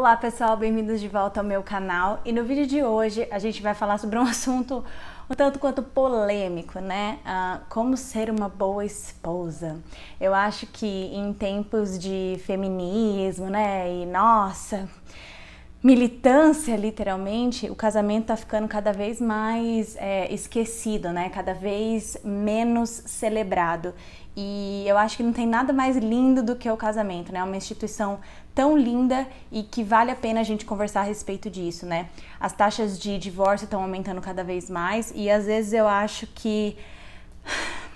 Olá pessoal, bem-vindos de volta ao meu canal e no vídeo de hoje a gente vai falar sobre um assunto um tanto quanto polêmico, né? Ah, como ser uma boa esposa. Eu acho que em tempos de feminismo, né? E nossa, militância literalmente, o casamento tá ficando cada vez mais é, esquecido, né? Cada vez menos celebrado. E eu acho que não tem nada mais lindo do que o casamento, né? É uma instituição tão linda e que vale a pena a gente conversar a respeito disso, né? As taxas de divórcio estão aumentando cada vez mais e às vezes eu acho que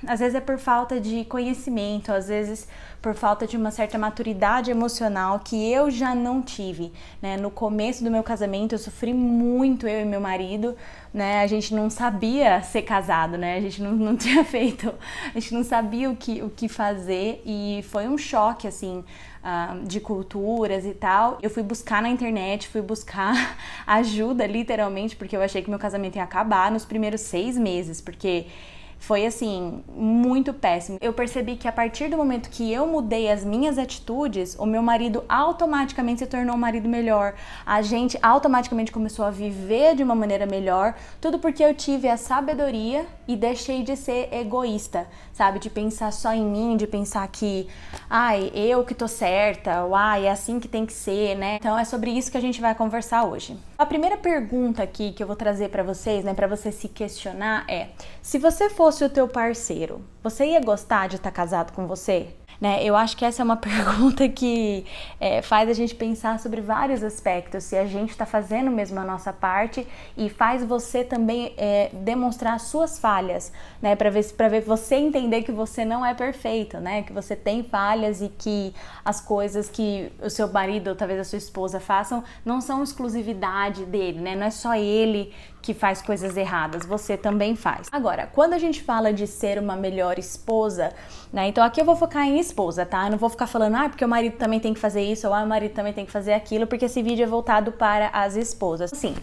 às vezes é por falta de conhecimento, às vezes por falta de uma certa maturidade emocional que eu já não tive. Né? No começo do meu casamento, eu sofri muito, eu e meu marido, né? A gente não sabia ser casado, né? A gente não, não tinha feito, a gente não sabia o que, o que fazer e foi um choque, assim, ah, de culturas e tal. Eu fui buscar na internet, fui buscar ajuda, literalmente, porque eu achei que meu casamento ia acabar nos primeiros seis meses, porque foi assim, muito péssimo. Eu percebi que a partir do momento que eu mudei as minhas atitudes, o meu marido automaticamente se tornou um marido melhor. A gente automaticamente começou a viver de uma maneira melhor, tudo porque eu tive a sabedoria e deixei de ser egoísta, sabe? De pensar só em mim, de pensar que, ai, eu que tô certa, ou ai, é assim que tem que ser, né? Então é sobre isso que a gente vai conversar hoje. A primeira pergunta aqui que eu vou trazer para vocês, né, para você se questionar é: se você for fosse o teu parceiro, você ia gostar de estar tá casado com você? Né? Eu acho que essa é uma pergunta que é, faz a gente pensar sobre vários aspectos, se a gente está fazendo mesmo a nossa parte e faz você também é, demonstrar suas falhas, né? Para ver, pra ver você entender que você não é perfeito, né? Que você tem falhas e que as coisas que o seu marido ou talvez a sua esposa façam não são exclusividade dele, né? Não é só ele que faz coisas erradas, você também faz. Agora, quando a gente fala de ser uma melhor esposa, né? Então aqui eu vou focar em esposa, tá? Eu não vou ficar falando, ah, porque o marido também tem que fazer isso, ou ah, o marido também tem que fazer aquilo, porque esse vídeo é voltado para as esposas. Sim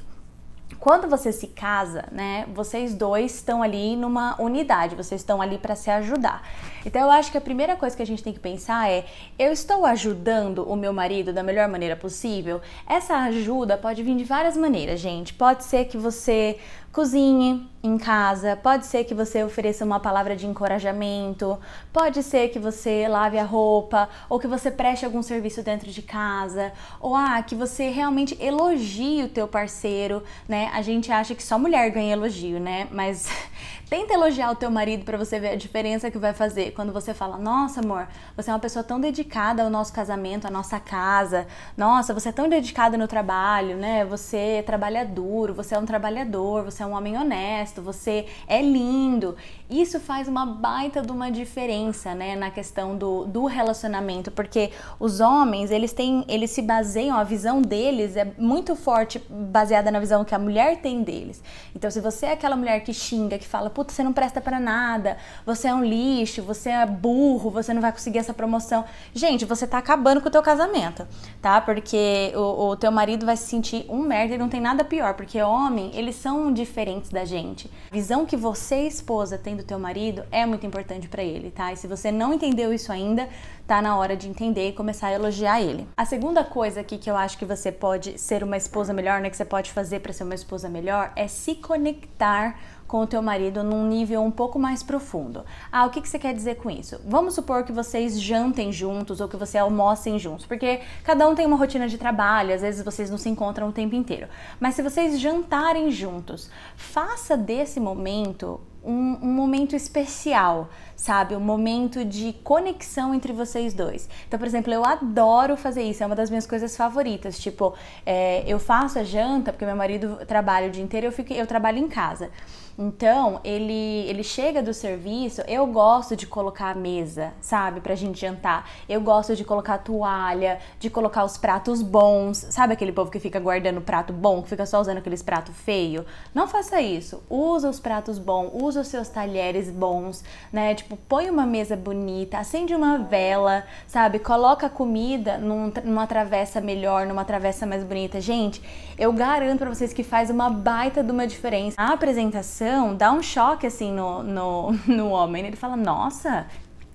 quando você se casa, né, vocês dois estão ali numa unidade, vocês estão ali para se ajudar. Então eu acho que a primeira coisa que a gente tem que pensar é: eu estou ajudando o meu marido da melhor maneira possível? Essa ajuda pode vir de várias maneiras, gente. Pode ser que você Cozinhe em casa, pode ser que você ofereça uma palavra de encorajamento, pode ser que você lave a roupa, ou que você preste algum serviço dentro de casa, ou ah, que você realmente elogie o teu parceiro, né? A gente acha que só mulher ganha elogio, né? Mas tenta elogiar o teu marido para você ver a diferença que vai fazer quando você fala: "Nossa, amor, você é uma pessoa tão dedicada ao nosso casamento, à nossa casa. Nossa, você é tão dedicada no trabalho, né? Você trabalha duro, você é um trabalhador, você é você é um homem honesto, você é lindo. Isso faz uma baita de uma diferença, né, na questão do, do relacionamento, porque os homens, eles têm, eles se baseiam, a visão deles é muito forte baseada na visão que a mulher tem deles. Então, se você é aquela mulher que xinga, que fala, puta, você não presta para nada, você é um lixo, você é burro, você não vai conseguir essa promoção. Gente, você tá acabando com o teu casamento, tá? Porque o, o teu marido vai se sentir um merda e não tem nada pior, porque homem, eles são de diferentes da gente. A visão que você, esposa, tem do teu marido é muito importante para ele, tá? E se você não entendeu isso ainda, tá na hora de entender e começar a elogiar ele. A segunda coisa aqui que eu acho que você pode ser uma esposa melhor, né, que você pode fazer para ser uma esposa melhor é se conectar com o teu marido num nível um pouco mais profundo. Ah, o que, que você quer dizer com isso? Vamos supor que vocês jantem juntos ou que você almocem juntos, porque cada um tem uma rotina de trabalho, às vezes vocês não se encontram o tempo inteiro. Mas se vocês jantarem juntos, faça desse momento um, um, momento especial, sabe? Um momento de conexão entre vocês dois. Então, por exemplo, eu adoro fazer isso, é uma das minhas coisas favoritas. Tipo, é, eu faço a janta, porque meu marido trabalha o dia inteiro, eu, fico, eu trabalho em casa. Então, ele, ele chega do serviço, eu gosto de colocar a mesa, sabe, pra gente jantar. Eu gosto de colocar a toalha, de colocar os pratos bons. Sabe aquele povo que fica guardando prato bom, que fica só usando aqueles pratos feio? Não faça isso. Usa os pratos bons, usa usa os seus talheres bons, né? Tipo, põe uma mesa bonita, acende uma vela, sabe? Coloca a comida num, numa travessa melhor, numa travessa mais bonita. Gente, eu garanto para vocês que faz uma baita de uma diferença. A apresentação dá um choque assim no, no, no homem. Né? Ele fala: Nossa,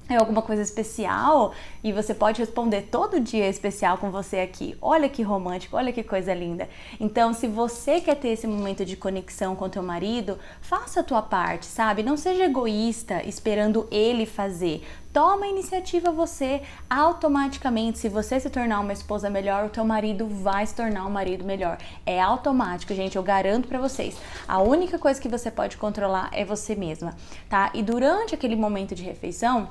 é alguma coisa especial e você pode responder todo dia especial com você aqui. Olha que romântico, olha que coisa linda. Então, se você quer ter esse momento de conexão com teu marido, faça a tua parte, sabe? Não seja egoísta esperando ele fazer. Toma a iniciativa você, automaticamente, se você se tornar uma esposa melhor, o teu marido vai se tornar um marido melhor. É automático, gente, eu garanto para vocês. A única coisa que você pode controlar é você mesma, tá? E durante aquele momento de refeição,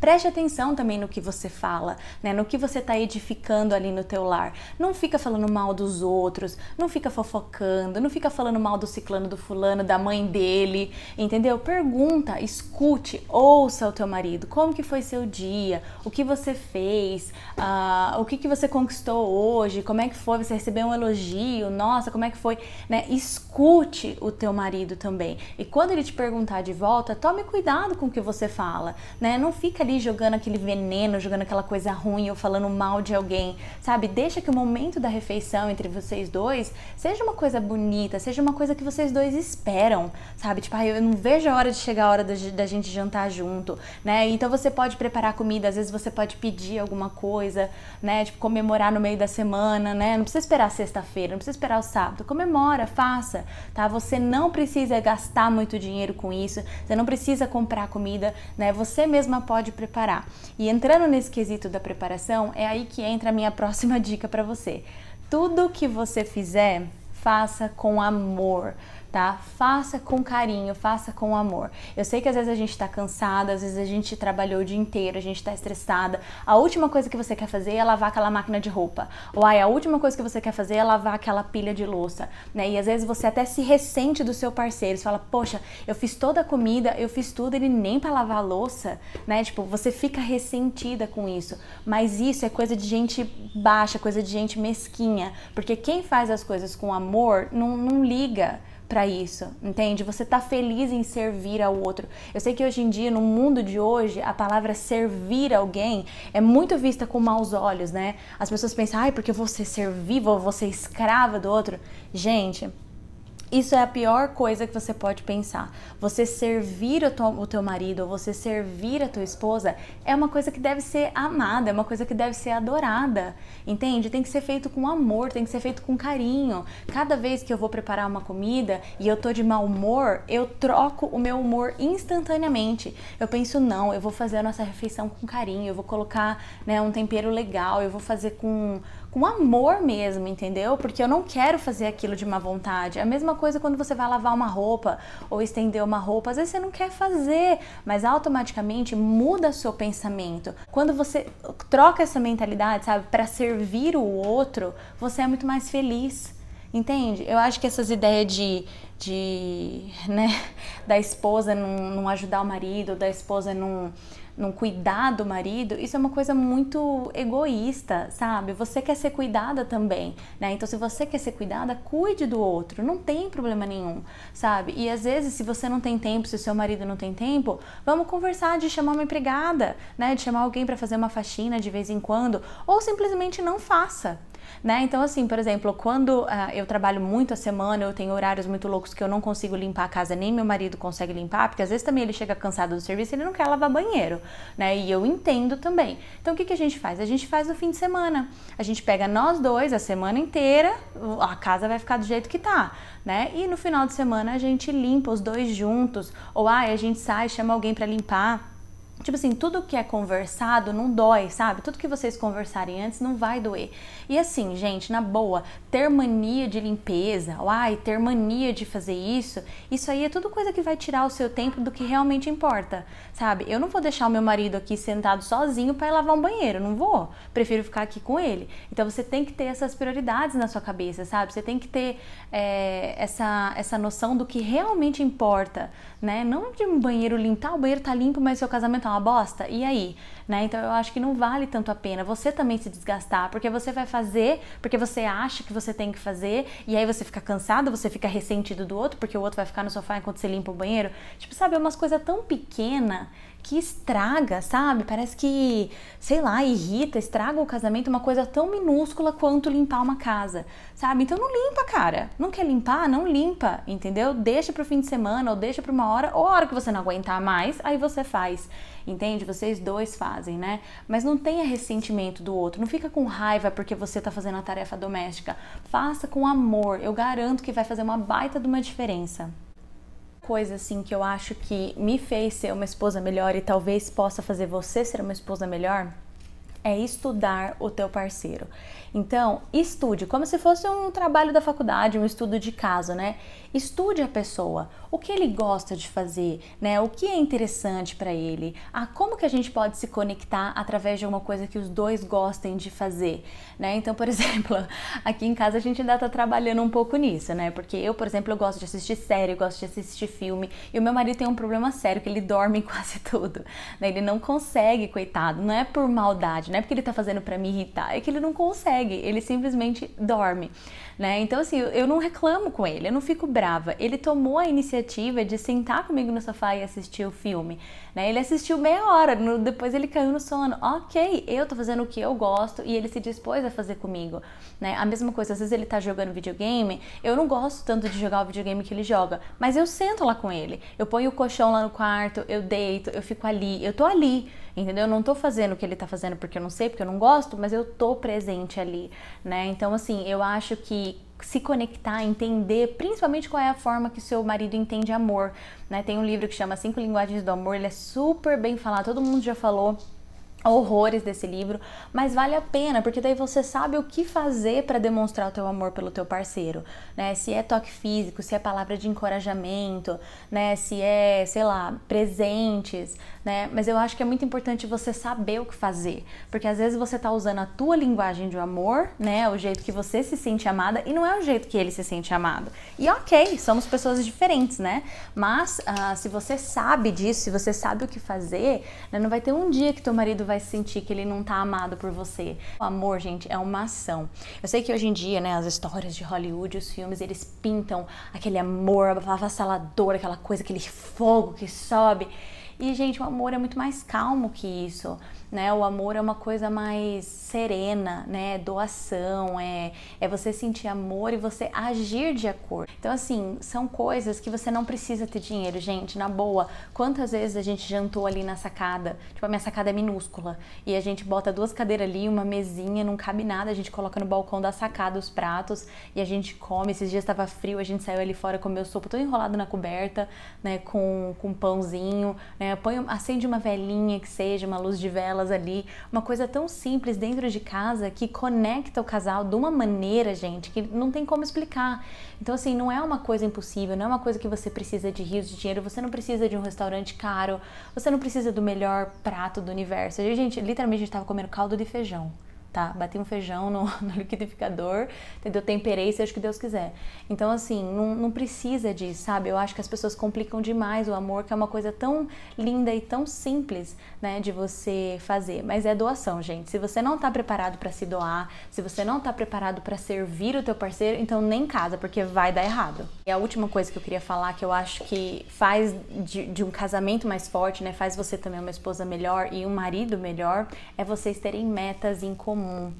Preste atenção também no que você fala, né? No que você está edificando ali no teu lar. Não fica falando mal dos outros, não fica fofocando, não fica falando mal do ciclano, do fulano, da mãe dele, entendeu? Pergunta, escute, ouça o teu marido. Como que foi seu dia? O que você fez? Uh, o que que você conquistou hoje? Como é que foi? Você recebeu um elogio? Nossa, como é que foi? Né? Escute o teu marido também. E quando ele te perguntar de volta, tome cuidado com o que você fala, né? Não fica ali jogando aquele veneno, jogando aquela coisa ruim ou falando mal de alguém, sabe? Deixa que o momento da refeição entre vocês dois seja uma coisa bonita, seja uma coisa que vocês dois esperam, sabe? Tipo, ah, eu não vejo a hora de chegar a hora da gente jantar junto, né? Então você pode preparar comida, às vezes você pode pedir alguma coisa, né? Tipo, comemorar no meio da semana, né? Não precisa esperar sexta-feira, não precisa esperar o sábado. Comemora, faça, tá? Você não precisa gastar muito dinheiro com isso, você não precisa comprar comida, né? Você mesma pode pode preparar. E entrando nesse quesito da preparação, é aí que entra a minha próxima dica para você. Tudo que você fizer, faça com amor tá? Faça com carinho, faça com amor. Eu sei que às vezes a gente tá cansada, às vezes a gente trabalhou o dia inteiro, a gente tá estressada. A última coisa que você quer fazer é lavar aquela máquina de roupa. Ou aí a última coisa que você quer fazer é lavar aquela pilha de louça, né? E às vezes você até se ressente do seu parceiro, você fala: "Poxa, eu fiz toda a comida, eu fiz tudo, ele nem para lavar a louça", né? Tipo, você fica ressentida com isso. Mas isso é coisa de gente baixa, coisa de gente mesquinha, porque quem faz as coisas com amor não, não liga para isso, entende? Você tá feliz em servir ao outro. Eu sei que hoje em dia, no mundo de hoje, a palavra servir alguém é muito vista com maus olhos, né? As pessoas pensam, ai, porque você eu vou ser escrava do outro. Gente, isso é a pior coisa que você pode pensar. Você servir o, to, o teu marido ou você servir a tua esposa é uma coisa que deve ser amada, é uma coisa que deve ser adorada, entende? Tem que ser feito com amor, tem que ser feito com carinho. Cada vez que eu vou preparar uma comida e eu tô de mau humor, eu troco o meu humor instantaneamente. Eu penso, não, eu vou fazer a nossa refeição com carinho, eu vou colocar né, um tempero legal, eu vou fazer com com amor mesmo, entendeu? Porque eu não quero fazer aquilo de má vontade. É a mesma coisa quando você vai lavar uma roupa ou estender uma roupa, às vezes você não quer fazer, mas automaticamente muda seu pensamento. Quando você troca essa mentalidade, sabe, para servir o outro, você é muito mais feliz. Entende? Eu acho que essas ideias de, de né, da esposa não, não ajudar o marido, da esposa não num cuidar do marido, isso é uma coisa muito egoísta, sabe? Você quer ser cuidada também, né? Então, se você quer ser cuidada, cuide do outro, não tem problema nenhum, sabe? E às vezes, se você não tem tempo, se o seu marido não tem tempo, vamos conversar de chamar uma empregada, né? De chamar alguém para fazer uma faxina de vez em quando, ou simplesmente não faça, né? Então, assim, por exemplo, quando uh, eu trabalho muito a semana, eu tenho horários muito loucos que eu não consigo limpar a casa, nem meu marido consegue limpar, porque às vezes também ele chega cansado do serviço e ele não quer lavar banheiro, né? E eu entendo também. Então, o que, que a gente faz? A gente faz no fim de semana. A gente pega nós dois a semana inteira, a casa vai ficar do jeito que tá, né? E no final de semana a gente limpa os dois juntos, ou ah, a gente sai, chama alguém para limpar Tipo assim, tudo que é conversado não dói, sabe? Tudo que vocês conversarem antes não vai doer. E assim, gente, na boa, ter mania de limpeza, uai, ter mania de fazer isso, isso aí é tudo coisa que vai tirar o seu tempo do que realmente importa, sabe? Eu não vou deixar o meu marido aqui sentado sozinho para lavar um banheiro, não vou. Prefiro ficar aqui com ele. Então você tem que ter essas prioridades na sua cabeça, sabe? Você tem que ter é, essa, essa noção do que realmente importa, né? Não de um banheiro limpar, o banheiro tá limpo, mas seu casamento tá uma bosta, e aí? Né? Então eu acho que não vale tanto a pena você também se desgastar, porque você vai fazer, porque você acha que você tem que fazer, e aí você fica cansado, você fica ressentido do outro, porque o outro vai ficar no sofá enquanto você limpa o banheiro. Tipo, sabe, é umas coisas tão pequena que estraga, sabe? Parece que, sei lá, irrita, estraga o casamento, uma coisa tão minúscula quanto limpar uma casa, sabe? Então não limpa, cara. Não quer limpar? Não limpa, entendeu? Deixa pro fim de semana ou deixa pra uma hora, ou a hora que você não aguentar mais, aí você faz. Entende? Vocês dois fazem, né? Mas não tenha ressentimento do outro, não fica com raiva porque você tá fazendo a tarefa doméstica. Faça com amor, eu garanto que vai fazer uma baita de uma diferença coisa assim que eu acho que me fez ser uma esposa melhor e talvez possa fazer você ser uma esposa melhor é estudar o teu parceiro. Então, estude, como se fosse um trabalho da faculdade, um estudo de caso, né? Estude a pessoa, o que ele gosta de fazer, né? O que é interessante para ele? Ah, como que a gente pode se conectar através de alguma coisa que os dois gostem de fazer, né? Então, por exemplo, aqui em casa a gente ainda tá trabalhando um pouco nisso, né? Porque eu, por exemplo, eu gosto de assistir série, eu gosto de assistir filme, e o meu marido tem um problema sério que ele dorme quase tudo, né? Ele não consegue, coitado, não é por maldade, não é porque ele tá fazendo para me irritar, é que ele não consegue, ele simplesmente dorme, né? Então, assim, eu não reclamo com ele, eu não fico brava. Ele tomou a iniciativa de sentar comigo no sofá e assistir o filme, né? Ele assistiu meia hora, no, depois ele caiu no sono. Ok, eu tô fazendo o que eu gosto e ele se dispôs a fazer comigo, né? A mesma coisa, às vezes ele tá jogando videogame, eu não gosto tanto de jogar o videogame que ele joga, mas eu sento lá com ele, eu ponho o colchão lá no quarto, eu deito, eu fico ali, eu tô ali entendeu? Eu não tô fazendo o que ele tá fazendo porque eu não sei, porque eu não gosto, mas eu tô presente ali, né? Então, assim, eu acho que se conectar, entender, principalmente qual é a forma que seu marido entende amor, né? Tem um livro que chama Cinco Linguagens do Amor, ele é super bem falado, todo mundo já falou horrores desse livro, mas vale a pena, porque daí você sabe o que fazer para demonstrar o teu amor pelo teu parceiro, né? Se é toque físico, se é palavra de encorajamento, né? Se é, sei lá, presentes, né? Mas eu acho que é muito importante você saber o que fazer, porque às vezes você tá usando a tua linguagem de amor, né, o jeito que você se sente amada e não é o jeito que ele se sente amado. E OK, somos pessoas diferentes, né? Mas uh, se você sabe disso, se você sabe o que fazer, né? não vai ter um dia que teu marido vai vai sentir que ele não tá amado por você. O amor, gente, é uma ação. Eu sei que hoje em dia, né, as histórias de Hollywood, os filmes, eles pintam aquele amor avassalador, aquela coisa, aquele fogo que sobe. E, gente, o amor é muito mais calmo que isso né? O amor é uma coisa mais serena, né? É doação, é, é você sentir amor e você agir de acordo. Então, assim, são coisas que você não precisa ter dinheiro, gente, na boa. Quantas vezes a gente jantou ali na sacada? Tipo, a minha sacada é minúscula e a gente bota duas cadeiras ali, uma mesinha, não cabe nada, a gente coloca no balcão da sacada os pratos e a gente come. Esses dias estava frio, a gente saiu ali fora, comeu sopa, todo enrolado na coberta, né? Com, com pãozinho, né? Põe, acende uma velhinha que seja, uma luz de vela ali. Uma coisa tão simples dentro de casa que conecta o casal de uma maneira, gente, que não tem como explicar. Então, assim, não é uma coisa impossível, não é uma coisa que você precisa de rios de dinheiro, você não precisa de um restaurante caro, você não precisa do melhor prato do universo. Gente, literalmente a gente estava comendo caldo de feijão tá? Bati um feijão no, no liquidificador, entendeu? Temperei, seja o que Deus quiser. Então, assim, não, não precisa disso, sabe? Eu acho que as pessoas complicam demais o amor, que é uma coisa tão linda e tão simples, né, de você fazer. Mas é doação, gente. Se você não tá preparado para se doar, se você não tá preparado para servir o teu parceiro, então nem casa, porque vai dar errado. E a última coisa que eu queria falar, que eu acho que faz de, de um casamento mais forte, né, faz você também uma esposa melhor e um marido melhor, é vocês terem metas em comum comum.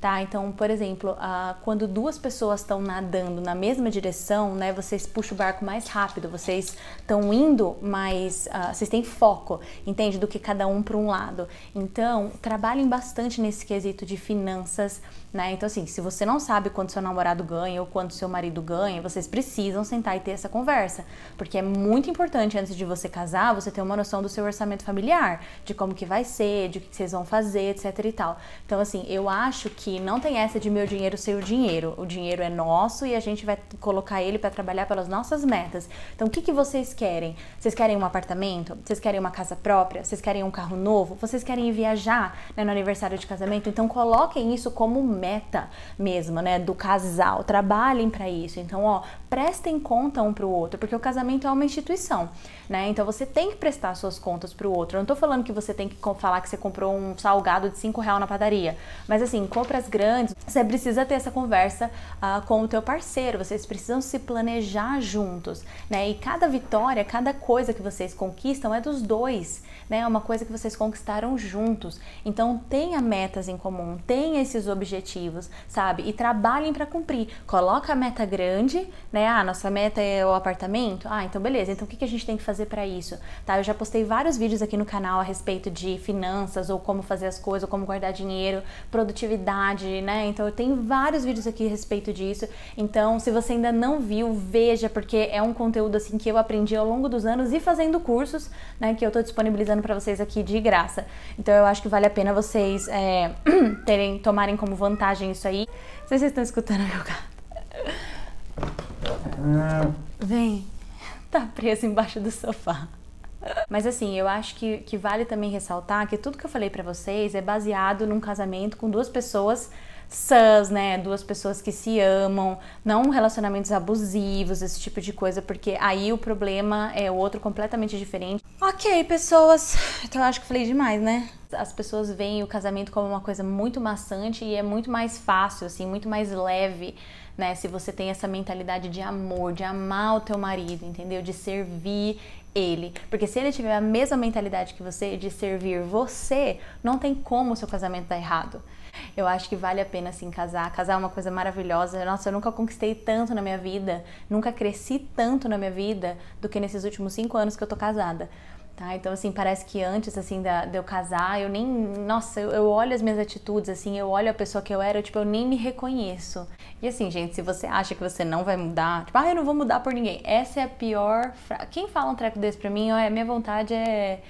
Tá? Então, por exemplo, quando duas pessoas estão nadando na mesma direção, né, vocês puxam o barco mais rápido, vocês estão indo mais, ah, vocês têm foco, entende, do que cada um para um lado. Então, trabalhem bastante nesse quesito de finanças, né? Então, assim, se você não sabe quando seu namorado ganha ou quando seu marido ganha, vocês precisam sentar e ter essa conversa. Porque é muito importante, antes de você casar, você ter uma noção do seu orçamento familiar, de como que vai ser, de o que vocês vão fazer, etc e tal. Então, assim, eu acho que não tem essa de meu dinheiro ser o dinheiro. O dinheiro é nosso e a gente vai colocar ele para trabalhar pelas nossas metas. Então, o que, que vocês querem? Vocês querem um apartamento? Vocês querem uma casa própria? Vocês querem um carro novo? Vocês querem viajar né, no aniversário de casamento? Então, coloquem isso como meta mesmo, né, do casal. Trabalhem para isso. Então, ó, prestem conta um para o outro, porque o casamento é uma instituição né? Então você tem que prestar suas contas para o outro. Eu não estou falando que você tem que falar que você comprou um salgado de 5 real na padaria, mas assim, compras grandes, você precisa ter essa conversa ah, com o teu parceiro, vocês precisam se planejar juntos, né? E cada vitória, cada coisa que vocês conquistam é dos dois, né? É uma coisa que vocês conquistaram juntos. Então tenha metas em comum, tenha esses objetivos, sabe? E trabalhem para cumprir. Coloca a meta grande, né? Ah, nossa meta é o apartamento. Ah, então beleza. Então o que a gente tem que fazer fazer para isso, tá? Eu já postei vários vídeos aqui no canal a respeito de finanças ou como fazer as coisas, ou como guardar dinheiro, produtividade, né? Então eu tenho vários vídeos aqui a respeito disso. Então, se você ainda não viu, veja, porque é um conteúdo assim que eu aprendi ao longo dos anos e fazendo cursos, né, que eu tô disponibilizando para vocês aqui de graça. Então eu acho que vale a pena vocês é, terem, tomarem como vantagem isso aí. Não sei se vocês estão escutando meu gato. Ah. Vem tá preso embaixo do sofá. Mas assim, eu acho que, que vale também ressaltar que tudo que eu falei para vocês é baseado num casamento com duas pessoas sãs, né? Duas pessoas que se amam, não relacionamentos abusivos, esse tipo de coisa, porque aí o problema é outro completamente diferente. Ok, pessoas. Então eu acho que falei demais, né? As pessoas veem o casamento como uma coisa muito maçante e é muito mais fácil, assim, muito mais leve né? Se você tem essa mentalidade de amor, de amar o teu marido, entendeu? De servir ele. Porque se ele tiver a mesma mentalidade que você de servir você, não tem como o seu casamento dar errado. Eu acho que vale a pena sim casar. Casar é uma coisa maravilhosa. Nossa, eu nunca conquistei tanto na minha vida, nunca cresci tanto na minha vida do que nesses últimos cinco anos que eu tô casada. Tá? Então, assim, parece que antes, assim, da, de eu casar, eu nem... Nossa, eu, eu, olho as minhas atitudes, assim, eu olho a pessoa que eu era, eu, tipo, eu nem me reconheço. E assim, gente, se você acha que você não vai mudar, tipo, ah, eu não vou mudar por ninguém. Essa é a pior... Fra... Quem fala um treco desse pra mim, ó, é, minha vontade é...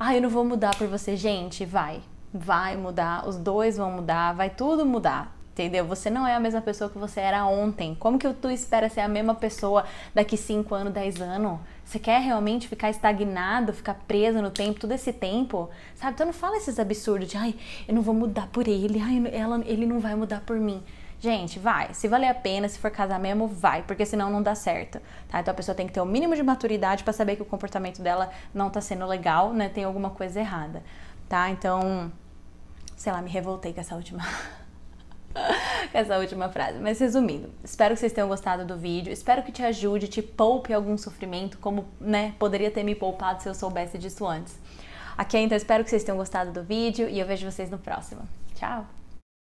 Ah, eu não vou mudar por você. Gente, vai. Vai mudar, os dois vão mudar, vai tudo mudar entendeu? Você não é a mesma pessoa que você era ontem. Como que tu espera ser a mesma pessoa daqui 5 anos, 10 anos? Você quer realmente ficar estagnado, ficar preso no tempo, todo esse tempo? Sabe? Então não fala esses absurdos de, ai, eu não vou mudar por ele, ai, ela, ele não vai mudar por mim. Gente, vai. Se valer a pena, se for casar mesmo, vai, porque senão não dá certo, tá? Então a pessoa tem que ter o mínimo de maturidade para saber que o comportamento dela não tá sendo legal, né? Tem alguma coisa errada, tá? Então, sei lá, me revoltei com essa última essa última frase. Mas resumindo, espero que vocês tenham gostado do vídeo, espero que te ajude, te poupe algum sofrimento, como né, poderia ter me poupado se eu soubesse disso antes. Aqui okay, é, então espero que vocês tenham gostado do vídeo e eu vejo vocês no próximo. Tchau!